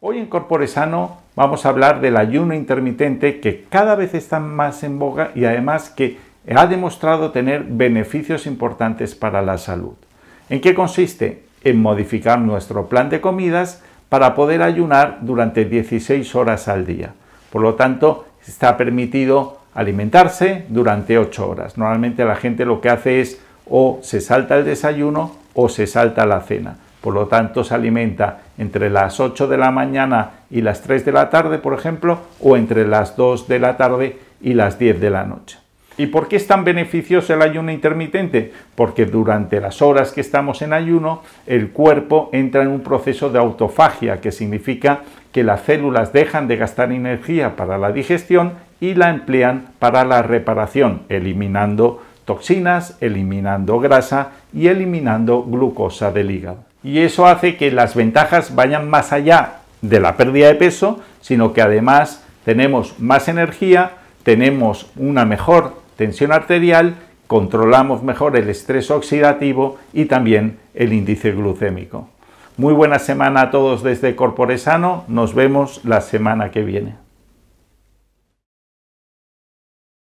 Hoy en CorporeSano Sano vamos a hablar del ayuno intermitente que cada vez está más en boga y además que ha demostrado tener beneficios importantes para la salud. ¿En qué consiste? En modificar nuestro plan de comidas para poder ayunar durante 16 horas al día. Por lo tanto, está permitido alimentarse durante 8 horas. Normalmente la gente lo que hace es o se salta el desayuno o se salta la cena. Por lo tanto, se alimenta entre las 8 de la mañana y las 3 de la tarde, por ejemplo, o entre las 2 de la tarde y las 10 de la noche. ¿Y por qué es tan beneficioso el ayuno intermitente? Porque durante las horas que estamos en ayuno, el cuerpo entra en un proceso de autofagia, que significa que las células dejan de gastar energía para la digestión y la emplean para la reparación, eliminando toxinas, eliminando grasa y eliminando glucosa del hígado y eso hace que las ventajas vayan más allá de la pérdida de peso, sino que además tenemos más energía, tenemos una mejor tensión arterial, controlamos mejor el estrés oxidativo y también el índice glucémico. Muy buena semana a todos desde Corporesano, nos vemos la semana que viene.